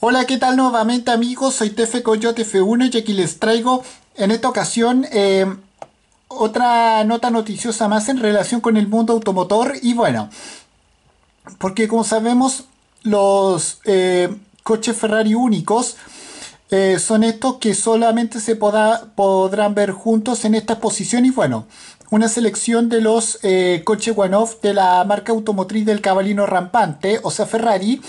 Hola, ¿qué tal nuevamente amigos? Soy TF Coyote F1 y aquí les traigo en esta ocasión em, otra nota noticiosa más en relación con el mundo automotor y bueno, porque como sabemos los em, coches Ferrari únicos eh, son estos que solamente se podrán ver juntos en esta exposición y bueno, una selección de los eh, coches one-off de la marca automotriz del cabalino rampante, o sea Ferrari,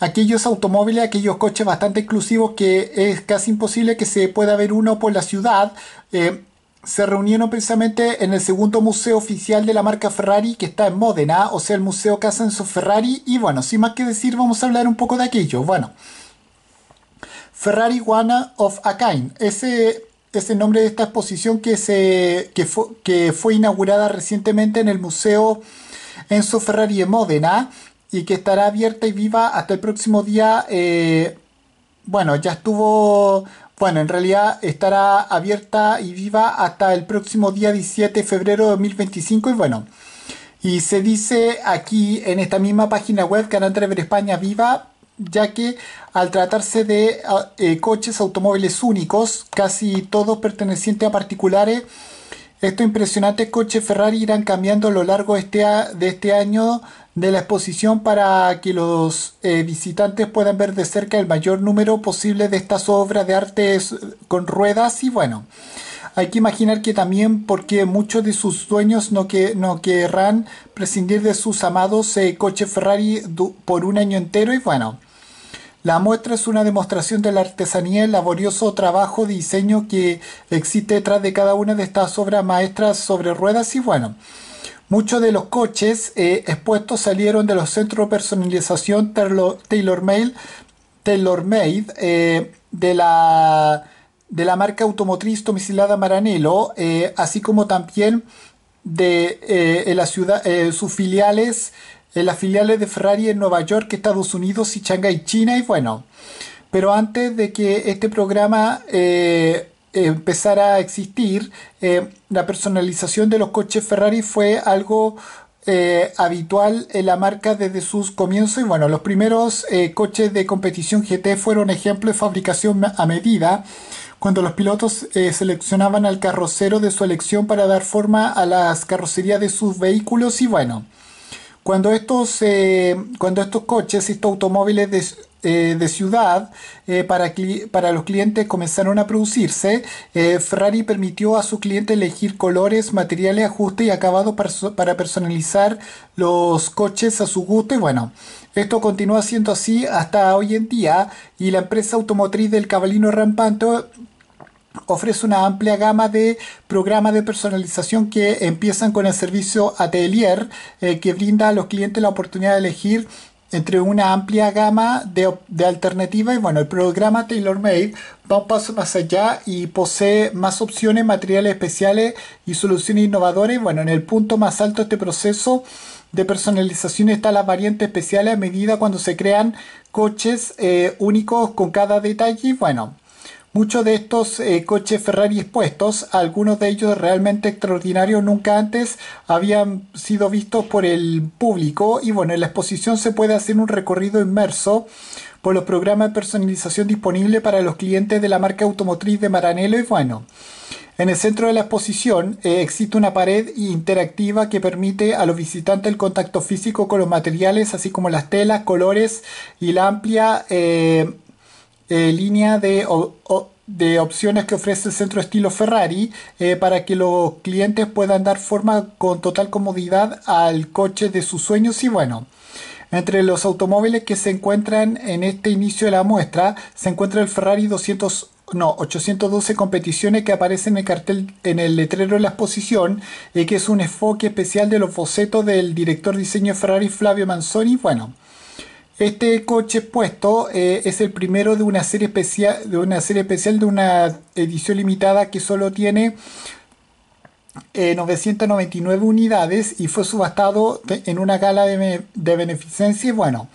aquellos automóviles, aquellos coches bastante exclusivos que es casi imposible que se pueda ver uno por la ciudad. Eh, se reunieron precisamente en el segundo museo oficial de la marca Ferrari que está en Módena, o sea el Museo casa su Ferrari. Y bueno, sin más que decir, vamos a hablar un poco de aquello. Bueno, Ferrari One of Akain. Ese es el nombre de esta exposición que, se, que, fue, inaugurada recientemente en el Museo Enzo Ferrari en Módena y que estará abierta y viva hasta el próximo día. Eh, bueno, ya estuvo, bueno, en realidad estará abierta y viva hasta el próximo día 17 de febrero de 2025 y bueno. Y se dice aquí en esta misma página web, Canal Ver España Viva, ya que al tratarse de ah, eh, coches, automóviles únicos, casi todos pertenecientes a particulares, estos impresionantes coches Ferrari irán cambiando a lo largo este de este, año de la exposición para que los eh, visitantes puedan ver de cerca el mayor número posible de estas obras de arte con ruedas y bueno. Hay que imaginar que también porque muchos de sus dueños no, que, no querrán prescindir de sus amados eh, coches Ferrari por un año entero y bueno, la muestra es una demostración de la artesanía y el laborioso trabajo de diseño que existe detrás de cada una de estas obras maestras sobre ruedas y bueno. Muchos de los coches eh, expuestos salieron de los centros de personalización TaylorMade Taylor Made, eh, de, la, de la marca automotriz domicilada Maranello, eh, así como también de, sus filiales en las filiales de Ferrari en Nueva York, Estados Unidos y Shanghai, China. Y bueno, pero antes de que este programa eh, empezara a existir, eh, la personalización de los coches Ferrari fue algo eh, habitual en la marca desde sus comienzos y bueno, los primeros coches de competición GT fueron ejemplo de fabricación a medida cuando los pilotos seleccionaban al carrocero de su elección para dar forma a las carrocerías de sus vehículos y bueno, cuando estos, eh, cuando estos coches, estos automóviles de, eh, ciudad eh, para, para, los clientes comenzaron a producirse, Ferrari permitió a su cliente elegir colores, materiales, ajustes y acabados para, para personalizar los coches a su gusto y bueno, esto continúa siendo así hasta hoy en día y la empresa automotriz del Cabalino Rampante ofrece una amplia gama de programas de personalización que empiezan con el servicio Atelier, eh, que brinda a los clientes la oportunidad de elegir entre una amplia gama de, alternativas y bueno, el programa made va un paso más allá y posee más opciones, materiales especiales y soluciones innovadoras. Bueno, en el punto más alto de este proceso de personalización está la variantes especiales a medida cuando se crean coches eh, únicos con cada detalle. Bueno, Muchos de estos eh, coches Ferrari expuestos, algunos de ellos realmente extraordinarios, nunca antes habían sido vistos por el público y bueno, en la exposición se puede hacer un recorrido inmerso por los programas de personalización disponibles para los clientes de la marca automotriz de Maranello y bueno. En el centro de la exposición eh, existe una pared interactiva que permite a los visitantes el contacto físico con los materiales, así como las telas, colores y la amplia eh, eh, línea de, opciones que ofrece el centro estilo Ferrari eh, para que los clientes puedan dar forma con total comodidad al coche de sus sueños y bueno. Entre los automóviles que se encuentran en este inicio de la muestra se encuentra el Ferrari 200 812 competiciones que aparece en el cartel, en el letrero de la exposición, y eh, que es un enfoque especial de los bocetos del director de diseño Ferrari Flavio Manzoni. Bueno, este coche puesto eh, es el primero de una serie especial de una serie especial de una edición limitada que solo tiene 999 eh, unidades y fue subastado en una gala de, beneficencia bueno.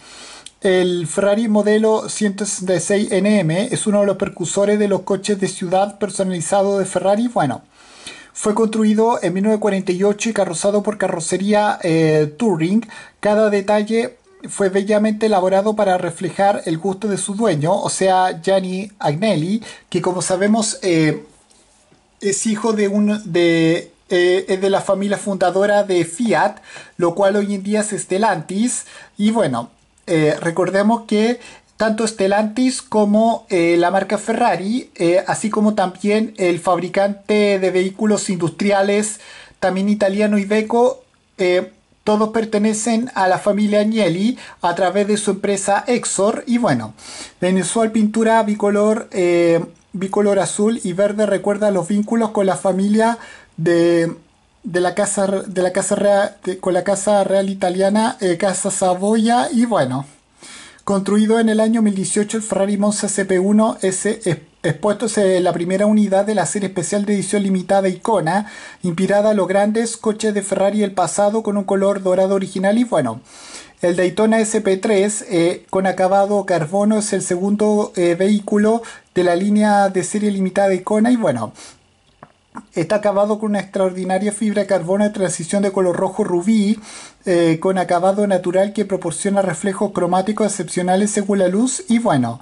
El Ferrari modelo 166NM es uno de los precursores de los coches de ciudad personalizado de Ferrari. Bueno, fue construido en 1948 y carrozado por carrocería eh, Touring. Cada detalle fue bellamente elaborado para reflejar el gusto de su dueño, o sea, Gianni Agnelli, que como sabemos eh, es hijo de un de eh, es de la familia fundadora de Fiat, lo cual hoy en día es Stellantis. Y bueno, eh, recordemos que tanto Stellantis como la marca Ferrari, así como también el fabricante de vehículos industriales, también italiano Iveco, todos pertenecen a la familia Agnelli a través de su empresa Exor. Y bueno, Venezuela pintura bicolor, eh, bicolor azul y verde recuerda los vínculos con la familia de la casa de la casa real con la casa real italiana eh, casa Saboya. y bueno construido en el año 2018 el Ferrari Monza CP1 S expuestos en la primera unidad de la serie especial de edición limitada Icona, inspirada a los grandes coches de Ferrari del pasado con un color dorado original y bueno. El Daytona SP3 eh, con acabado carbono es el segundo eh, vehículo de la línea de serie limitada Icona y bueno, Está acabado con una extraordinaria fibra de carbono de transición de color rojo rubí, eh, con acabado natural que proporciona reflejos cromáticos excepcionales según la luz. Y bueno,